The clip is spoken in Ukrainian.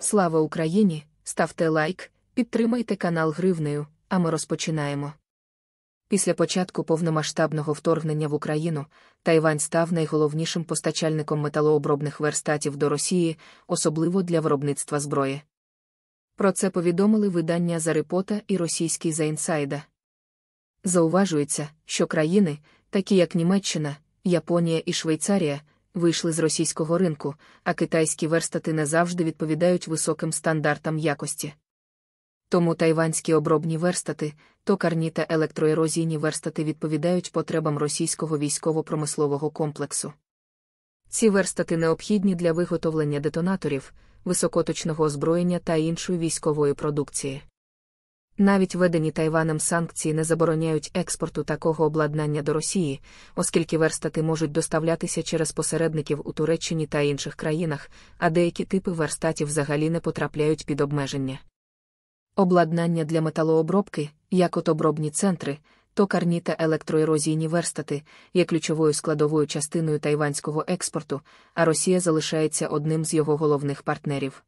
Слава Україні! Ставте лайк, підтримайте канал Гривнею, а ми розпочинаємо. Після початку повномасштабного вторгнення в Україну Тайвань став найголовнішим постачальником металообробних верстатів до Росії, особливо для виробництва зброї. Про це повідомили видання Зарепота і російський «Заінсайда». Зауважується, що країни, такі як Німеччина, Японія і Швейцарія, вийшли з російського ринку, а китайські верстати не завжди відповідають високим стандартам якості. Тому тайванські обробні верстати, токарні та електроерозійні верстати відповідають потребам російського військово-промислового комплексу. Ці верстати необхідні для виготовлення детонаторів, високоточного озброєння та іншої військової продукції. Навіть введені Тайванем санкції не забороняють експорту такого обладнання до Росії, оскільки верстати можуть доставлятися через посередників у Туреччині та інших країнах, а деякі типи верстатів взагалі не потрапляють під обмеження. Обладнання для металообробки, як от обробні центри, токарні та електроерозійні верстати, є ключовою складовою частиною тайванського експорту, а Росія залишається одним з його головних партнерів.